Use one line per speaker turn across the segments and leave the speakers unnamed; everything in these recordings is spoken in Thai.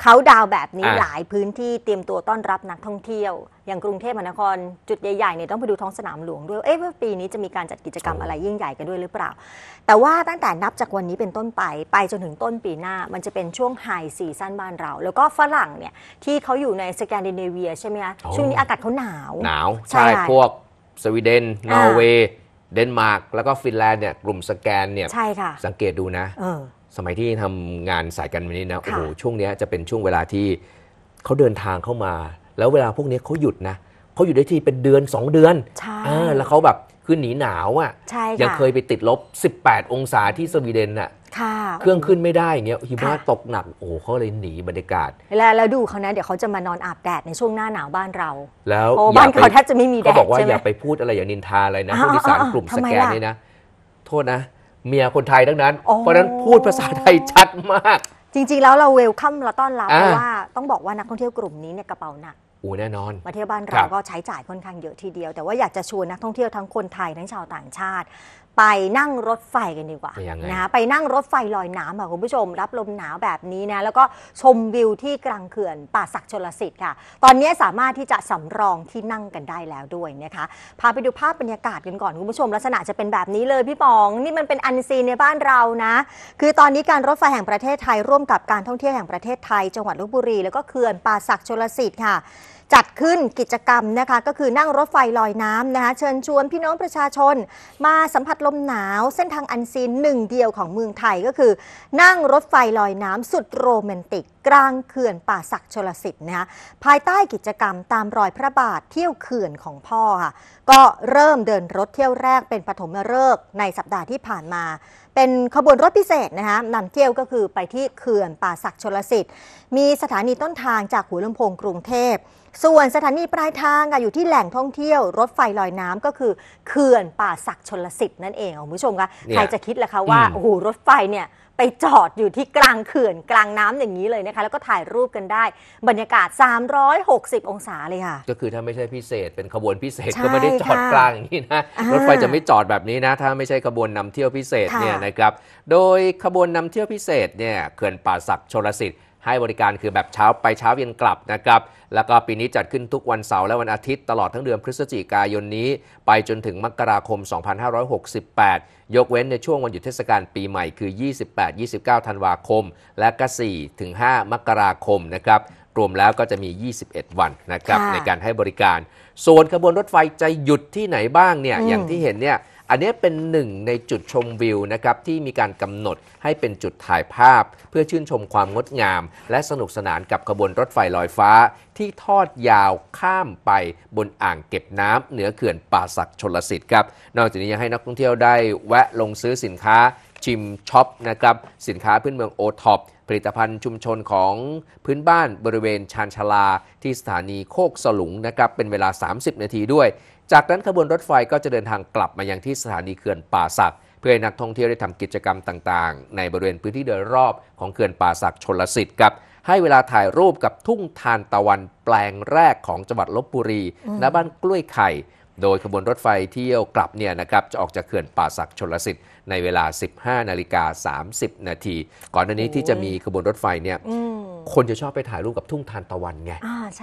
เขาดาวแบบนี้หลายพื้นที่เตรียมตัวต้อนรับนักท่องเที่ยว อย่างกรุงเทพมหานคร จุดใหญ่ๆเนี่ยต้องไปดูท้องสนามหลวงด้วยเอ๊ะว่าปีนี้จะมีการจัดกิจกรรมอะไรยิ่งใหญ่กันด้วยหรือเปล่า แต่ว่าตั้งแต่นับจากวันนี้เป็นต้นไป ไปจนถึงต้นปีหน้ามันจะเป็นช่วงไฮซีซั่นบ้านเรา แล้วก็ฝรั่งเนี่ยที่เขาอยู่ในสแกนดิเนเวียใช่ไหมคะช่วงนี้อากาศเขาหนาว หนา
วใช่พวกสวีเดนนอร์เวย์เดนมาร์กแล้วก็ฟินแลนด์เนี่ยกลุ่มสแกนเนี่ยใช่่คะสังเกตดูนะสมัยที่ทำงานสายการบินนี้นะ โอ้โห ช่วงนี้จะเป็นช่วงเวลาที่เขาเดินทางเข้ามา แล้วเวลาพวกนี้เขาหยุดนะเขาหยุดได้ทีเป็นเดือน 2 เดือนใช่แล้วเขาแบบคือหนีหนาวอะ่ะยังเคยไปติดลบ 18 องศาที่สวีเดนอะ่
ะ เครื่อง
ขึ้นไม่ได้เงี้ย หิมะตกหนัก โอ้เขาเลยหนีบรรยากาศ
แล้วแล้วดูเขานะ เดี๋ยวเขาจะมานอนอาบแดดในช่วงหน้าหนาวบ้านเรา
แล้วบ้านเขาแทบจะไม่มีแดดเขาบอกว่าอย่าไปพูดอะไรอย่านินทาอะไรนะผู้ดิสารกลุ่มสแกนนี่นะ โทษนะเมียคนไทยทั้งนั้น เพราะนั้นพูดภาษาไทยชัด
มาก จริงๆ แล้วเราเวลคัมเราต้อนรับเพราะว่าต้องบอกว่านักท่องเที่ยวกลุ่มนี้เนี่ยกระเป๋าหนัก
อ้แน่นอนมาเที่ยวบ้านเราก็
ใช้จ่ายค่อนข้างเยอะทีเดียว แต่ว่าอยากจะชวนนักท่องเที่ยวทั้งคนไทยทั้งชาวต่างชาติไปนั่งรถไฟกันดีกว่านะไปนั่งรถไฟลอยน้ำค่ะคุณผู้ชม รับลมหนาวแบบนี้นะแล้วก็ชมวิวที่กลางเขื่อนป่าศักชลสิทธิ์ค่ะ ตอนนี้สามารถที่จะสำรองที่นั่งกันได้แล้วด้วยนะคะพาไปดูภาพบรรยากาศกันก่อนคุณผู้ชมลักษณะจะเป็นแบบนี้เลยพี่ปอง นี่มันเป็นอันซีนในบ้านเรานะคือตอนนี้การรถไฟแห่งประเทศไทยร่วมกับการท่องเที่ยวแห่งประเทศไทย จังหวัดลบบุรีแล้วก็เขื่อนป่าศักชลสิทธิ์ค่ะจัดขึ้นกิจกรรมนะคะก็คือนั่งรถไฟลอยน้ำนะคะเชิญชวนพี่น้องประชาชน มาสัมผัสลมหนาวเส้นทางอันซีนหนึ่งเดียวของเมืองไทยก็คือ นั่งรถไฟลอยน้ำสุดโรแมนติก กลางเขื่อนป่าศักชลสิทธิ์นะคะภายใต้กิจกรรมตามรอยพระบาทเที่ยวเขื่อนของพ่อค่ะก็เริ่มเดินรถเที่ยวแรกเป็นปฐมฤกษ์ในสัปดาห์ที่ผ่านมาเป็นขบวนรถพิเศษนะคะนำเที่ยวก็คือไปที่เขื่อนป่าศักชลสิทธิ์ มีสถานีต้นทางจากหัวลำโพงกรุงเทพส่วนสถานีปลายทางอยู่ที่แหล่งท่องเที่ยว รถไฟลอยน้ำก็คือเขื่อนป่าศักชลสิทธิ์นั่นเองคุณผู้ชมคะใครจะคิดล่ะคะว่าโอ้โหรถไฟเนี่ยไปจอดอยู่ที่กลางเขื่อนกลางน้ำอย่างนี้เลยนะคะแล้วก็ถ่ายรูปกันได้ บรรยากาศ 360 องศาเลยค่ะ
ก็คือถ้าไม่ใช่พิเศษเป็นขบวนพิเศษก็ไม่ได้จอดกลางอย่างนี้นะรถไฟจะไม่จอดแบบนี้นะถ้าไม่ใช่ขบวนนำเที่ยวพิเศษเนี่ยนะครับโดยขบวนนำเที่ยวพิเศษเนี่ยเขื่อนป่าศักดิ์ชลสิทธิ์ ให้บริการคือแบบเช้าไปเช้าเย็นกลับนะครับ แล้วก็ปีนี้จัดขึ้นทุกวันเสาร์และวันอาทิตย์ตลอดทั้งเดือนพฤศจิกายนนี้ ไปจนถึงมกราคม 2568 ยกเว้นในช่วงวันหยุดเทศกาลปีใหม่คือ 28-29 ธันวาคม และก็ 4-5 มกราคมนะครับรวมแล้วก็จะมี 21 วันนะครับในการให้บริการ ส่วนขบวนรถไฟจะหยุดที่ไหนบ้างเนี่ยอย่างที่เห็นเนี่ยอันนี้เป็นหนึ่งในจุดชมวิวนะครับ ที่มีการกำหนดให้เป็นจุดถ่ายภาพ เพื่อชื่นชมความงดงาม และสนุกสนานกับขบวนรถไฟลอยฟ้า ที่ทอดยาวข้ามไปบนอ่างเก็บน้ำเหนือเขื่อนป่าสักชนลสิทธิ์ครับ นอกจากนี้ยังให้นักท่องเที่ยวได้แวะลงซื้อสินค้าชิมช็อปนะครับสินค้าพื้นเมืองโอท็อปผลิตภัณฑ์ชุมชนของพื้นบ้านบริเวณชานชาลา ที่สถานีโคกสลุงนะครับเป็นเวลา 30 นาทีด้วย จากนั้นขบวนรถไฟก็จะเดินทางกลับมายังที่สถานีเขื่อนป่าสัก เพื่อให้นักท่องเที่ยวได้ทำกิจกรรมต่างๆ ในบริเวณพื้นที่โดยรอบของเขื่อนป่าสักชนลสิทธิ์ครับ ให้เวลาถ่ายรูปกับทุ่งทานตะวัน แปลงแรกของจังหวัดลบบุรีณบ้านกล้วยไข่โดยขบวนรถไฟเที่ยวกลับเนี่ยนะครับจะออกจากเขื่อนป่าสักชนลสิทธิ์ ในเวลา 15 นาฬิกา 30 นาที ก่อนหน้านี้ที่จะมีขบวนรถไฟเนี่ยคนจะชอบไปถ่ายรูปกับทุ่งทานตะวันไง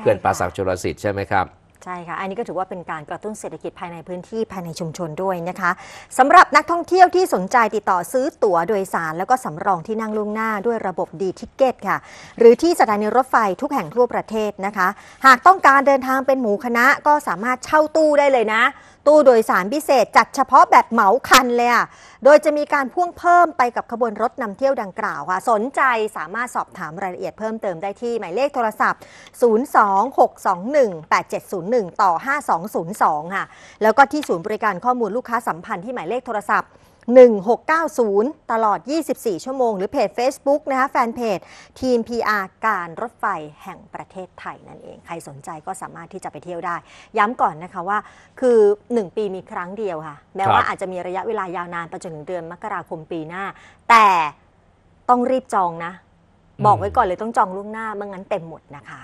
เขื่อนป่าสักชนลสิทธิ์ใช่ไหมครับ
ใช่ค่ะ อันนี้ก็ถือว่าเป็นการกระตุ้นเศรษฐกิจภายในพื้นที่ภายในชุมชนด้วยนะคะสำหรับนักท่องเที่ยวที่สนใจติดต่อซื้อตั๋วโดยสาร แล้วก็สำรองที่นั่งล่วงหน้าด้วยระบบดีทิเกตค่ะ หรือที่สถานีรถไฟทุกแห่งทั่วประเทศนะคะ หากต้องการเดินทางเป็นหมู่คณะก็สามารถเช่าตู้ได้เลยนะ ตู้โดยสารพิเศษ จัดเฉพาะแบบเหมาคันเลยอ่ะโดยจะมีการพ่วงเพิ่มไปกับขบวนรถนำเที่ยวดังกล่าวค่ะสนใจสามารถสอบถามรายละเอียดเพิ่มเติมได้ที่หมายเลขโทรศัพท์ 026218701 1 ต่อ 5202 ค่ะ แล้วก็ที่ศูนย์บริการข้อมูลลูกค้าสัมพันธ์ที่หมายเลขโทรศัพท์ 1690 ตลอด 24 ชั่วโมง หรือเพจ Facebook นะคะแฟนเพจ ทีม PR การรถไฟแห่งประเทศไทยนั่นเอง ใครสนใจก็สามารถที่จะไปเที่ยวได้ ย้ำก่อนนะคะว่าคือ 1 ปีมีครั้งเดียวค่ะ แม้ว่าอาจจะมีระยะเวลายาวนานไปจนถึงเดือนมกราคมปีหน้า แต่ต้องรีบจองนะ บอกไว้ก่อนเลยต้องจองล่วงหน้าไม่งั้นเต็มหมดนะคะ